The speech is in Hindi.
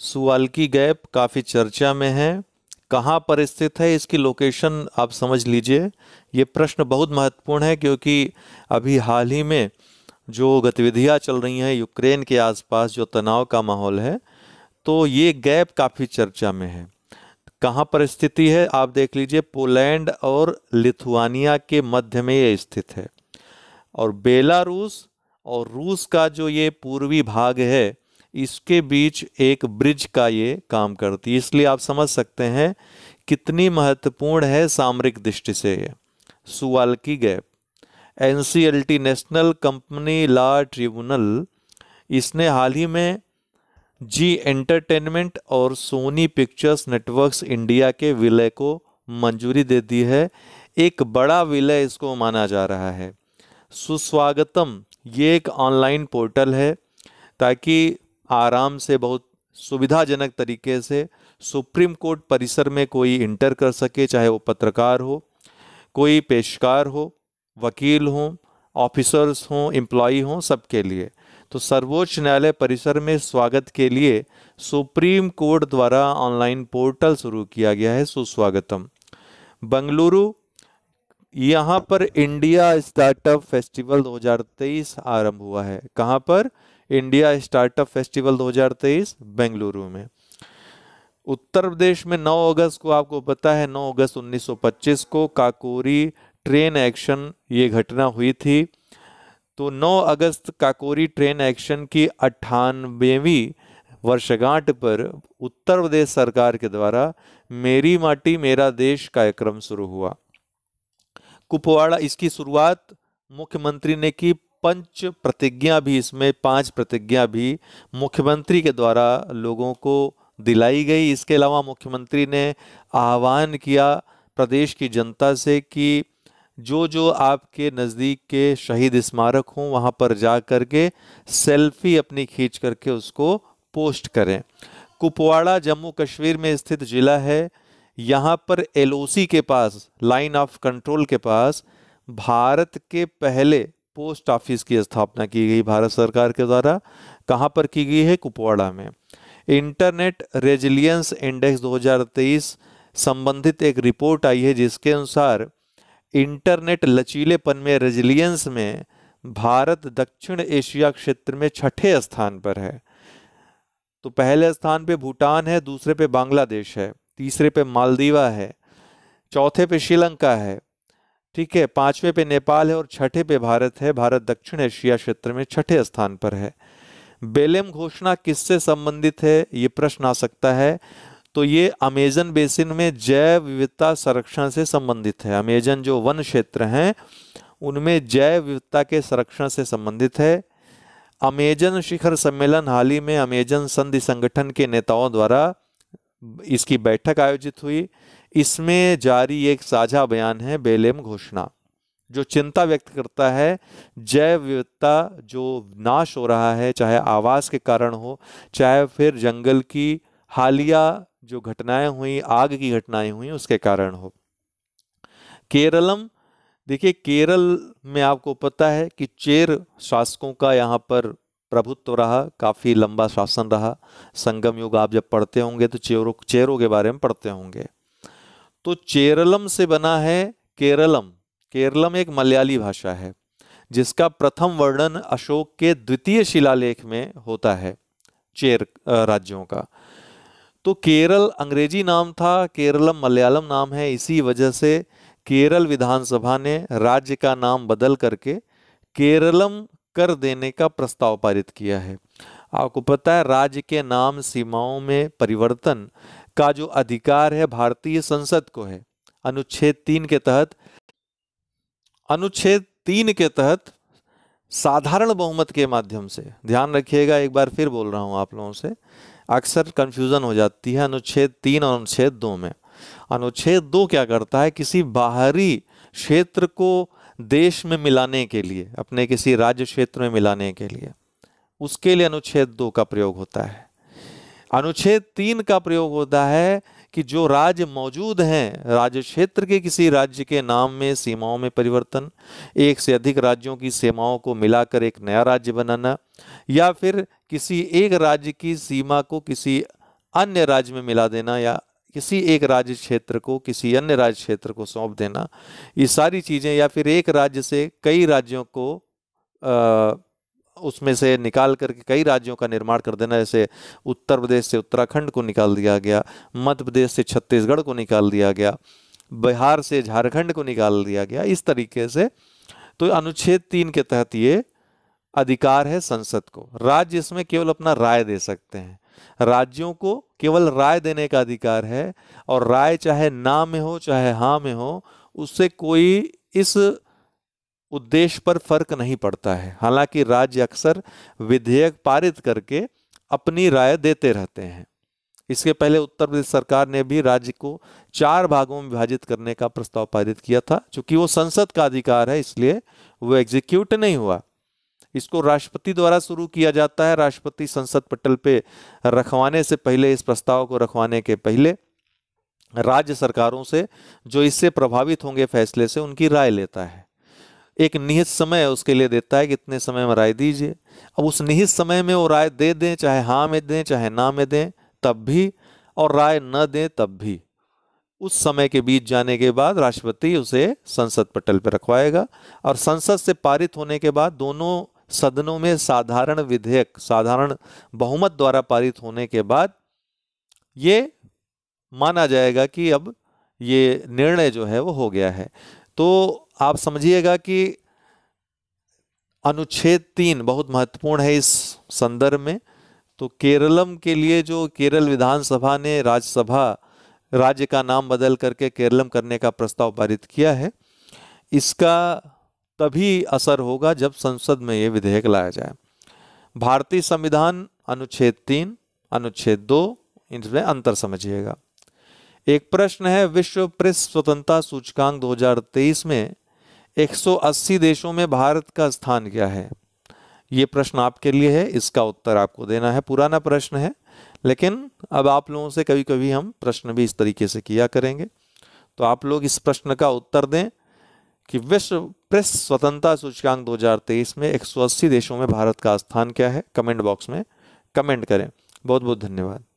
सुवालकी गैप काफ़ी चर्चा में है कहाँ पर स्थित है इसकी लोकेशन आप समझ लीजिए ये प्रश्न बहुत महत्वपूर्ण है क्योंकि अभी हाल ही में जो गतिविधियाँ चल रही हैं यूक्रेन के आसपास जो तनाव का माहौल है तो ये गैप काफ़ी चर्चा में है कहाँ पर स्थिति है आप देख लीजिए पोलैंड और लिथुआनिया के मध्य में ये स्थित है और बेलारूस और रूस का जो ये पूर्वी भाग है इसके बीच एक ब्रिज का ये काम करती है इसलिए आप समझ सकते हैं कितनी महत्वपूर्ण है सामरिक दृष्टि से ये Suwalki gap N national company law tribunal इसने हाल ही में जी एंटरटेनमेंट और सोनी पिक्चर्स नेटवर्क्स इंडिया के विलय को मंजूरी दे दी है एक बड़ा विलय इसको माना जा रहा है सुस्वागतम ये एक ऑनलाइन पोर्टल है ताकि आराम से बहुत सुविधाजनक तरीके से सुप्रीम कोर्ट परिसर में कोई इंटर कर सके चाहे वो पत्रकार हो कोई पेशकार हो वकील हो ऑफिसर्स हों एम्प्लॉ हों सबके लिए तो सर्वोच्च न्यायालय परिसर में स्वागत के लिए सुप्रीम कोर्ट द्वारा ऑनलाइन पोर्टल शुरू किया गया है सुस्वागतम बंगलुरु यहाँ पर इंडिया स्टार्टअप फेस्टिवल 2023 आरंभ हुआ है कहाँ पर इंडिया स्टार्टअप फेस्टिवल 2023 बेंगलुरु में उत्तर प्रदेश में 9 अगस्त को आपको पता है 9 अगस्त 1925 को काकोरी ट्रेन एक्शन ये घटना हुई थी तो 9 अगस्त काकोरी ट्रेन एक्शन की अट्ठानवेवीं वर्षगांठ पर उत्तर प्रदेश सरकार के द्वारा मेरी माटी मेरा देश कार्यक्रम शुरू हुआ कुपवाड़ा इसकी शुरुआत मुख्यमंत्री ने की पंच प्रतिज्ञा भी इसमें पांच प्रतिज्ञा भी मुख्यमंत्री के द्वारा लोगों को दिलाई गई इसके अलावा मुख्यमंत्री ने आह्वान किया प्रदेश की जनता से कि जो जो आपके नज़दीक के शहीद स्मारक हों वहाँ पर जा कर के सेल्फी अपनी खींच करके उसको पोस्ट करें कुपवाड़ा जम्मू कश्मीर में स्थित ज़िला है यहाँ पर एलओसी के पास लाइन ऑफ कंट्रोल के पास भारत के पहले पोस्ट ऑफिस की स्थापना की गई भारत सरकार के द्वारा कहाँ पर की गई है कुपवाड़ा में इंटरनेट रेजिलियंस इंडेक्स 2023 संबंधित एक रिपोर्ट आई है जिसके अनुसार इंटरनेट लचीलेपन में रेजिलियंस में भारत दक्षिण एशिया क्षेत्र में छठे स्थान पर है तो पहले स्थान पे भूटान है दूसरे पे बांग्लादेश है तीसरे पे मालदीवा है चौथे पे श्रीलंका है ठीक है पांचवें पे नेपाल है और छठे पे भारत है भारत दक्षिण एशिया क्षेत्र में छठे स्थान पर है बेलेम घोषणा किससे संबंधित है ये प्रश्न आ सकता है तो ये अमेजन बेसिन में जैव विविधता संरक्षण से संबंधित है अमेजन जो वन क्षेत्र हैं उनमें जैव विविधता के संरक्षण से संबंधित है अमेजन शिखर सम्मेलन हाल ही में अमेजन संधि संगठन के नेताओं द्वारा इसकी बैठक आयोजित हुई इसमें जारी एक साझा बयान है बेलेम घोषणा जो चिंता व्यक्त करता है जैव विविधता जो नाश हो रहा है चाहे आवास के कारण हो चाहे फिर जंगल की हालिया जो घटनाएं हुई आग की घटनाएं हुई उसके कारण हो केरलम देखिए केरल में आपको पता है कि चेर शासकों का यहाँ पर प्रभुत्व रहा काफ़ी लंबा शासन रहा संगम युग आप जब पढ़ते होंगे तो चेरों चेरों के बारे में पढ़ते होंगे तो चेरलम से बना है केरलम केरलम एक मलयाली भाषा है जिसका प्रथम वर्णन अशोक के द्वितीय शिलालेख में होता है चेर राज्यों का तो केरल अंग्रेजी नाम था केरलम मलयालम नाम है इसी वजह से केरल विधानसभा ने राज्य का नाम बदल करके केरलम कर देने का प्रस्ताव पारित किया है आपको पता है राज्य के नाम सीमाओं में परिवर्तन का जो अधिकार है भारतीय संसद को है अनुच्छेद तीन के तहत अनुच्छेद तीन के तहत साधारण बहुमत के माध्यम से ध्यान रखिएगा एक बार फिर बोल रहा हूँ आप लोगों से अक्सर कंफ्यूजन हो जाती है अनुच्छेद तीन और अनुच्छेद दो में अनुच्छेद दो क्या करता है किसी बाहरी क्षेत्र को देश में मिलाने के लिए अपने किसी राज्य क्षेत्र में मिलाने के लिए उसके लिए अनुच्छेद दो का प्रयोग होता है अनुच्छेद तीन का प्रयोग होता है कि जो राज्य मौजूद हैं राज्य क्षेत्र के किसी राज्य के नाम में सीमाओं में परिवर्तन एक से अधिक राज्यों की सीमाओं को मिलाकर एक नया राज्य बनाना या फिर किसी एक राज्य की सीमा को किसी अन्य राज्य में मिला देना या किसी एक राज्य क्षेत्र को किसी अन्य राज्य क्षेत्र को सौंप देना ये सारी चीज़ें या फिर एक राज्य से कई राज्यों को आ, उसमें से निकाल करके कई राज्यों का निर्माण कर देना जैसे उत्तर प्रदेश से उत्तराखंड को निकाल दिया गया मध्य प्रदेश से छत्तीसगढ़ को निकाल दिया गया बिहार से झारखंड को निकाल दिया गया इस तरीके से तो अनुच्छेद तीन के तहत ये अधिकार है संसद को राज्य इसमें केवल अपना राय दे सकते हैं राज्यों को केवल राय देने का अधिकार है और राय चाहे ना में हो चाहे हाँ में हो उससे कोई इस उद्देश्य पर फर्क नहीं पड़ता है हालांकि राज्य अक्सर विधेयक पारित करके अपनी राय देते रहते हैं इसके पहले उत्तर प्रदेश सरकार ने भी राज्य को चार भागों में विभाजित करने का प्रस्ताव पारित किया था चूंकि वो संसद का अधिकार है इसलिए वो एग्जीक्यूट नहीं हुआ इसको राष्ट्रपति द्वारा शुरू किया जाता है राष्ट्रपति संसद पटल पे रखवाने से पहले इस प्रस्ताव को रखवाने के पहले राज्य सरकारों से जो इससे प्रभावित होंगे फैसले से उनकी राय लेता है एक निहित समय उसके लिए देता है कि इतने समय में राय दीजिए अब उस निहित समय में वो राय दे दें चाहे हाँ में दें चाहे ना में दें तब भी और राय न दें तब भी उस समय के बीच जाने के बाद राष्ट्रपति उसे संसद पटल पर रखवाएगा और संसद से पारित होने के बाद दोनों सदनों में साधारण विधेयक साधारण बहुमत द्वारा पारित होने के बाद ये माना जाएगा कि अब ये निर्णय जो है वो हो गया है तो आप समझिएगा कि अनुच्छेद तीन बहुत महत्वपूर्ण है इस संदर्भ में तो केरलम के लिए जो केरल विधानसभा ने राज्यसभा राज्य का नाम बदल करके केरलम करने का प्रस्ताव पारित किया है इसका तभी असर होगा जब संसद में ये विधेयक लाया जाए भारतीय संविधान अनुच्छेद तीन अनुच्छेद दो इनमें अंतर समझिएगा एक प्रश्न है विश्व प्रेस स्वतंत्रता सूचकांक 2023 में 180 देशों में भारत का स्थान क्या है ये प्रश्न आपके लिए है इसका उत्तर आपको देना है पुराना प्रश्न है लेकिन अब आप लोगों से कभी कभी हम प्रश्न भी इस तरीके से किया करेंगे तो आप लोग इस प्रश्न का उत्तर दें कि विश्व प्रेस स्वतंत्रता सूचकांक 2023 में 180 देशों में भारत का स्थान क्या है कमेंट बॉक्स में कमेंट करें बहुत बहुत धन्यवाद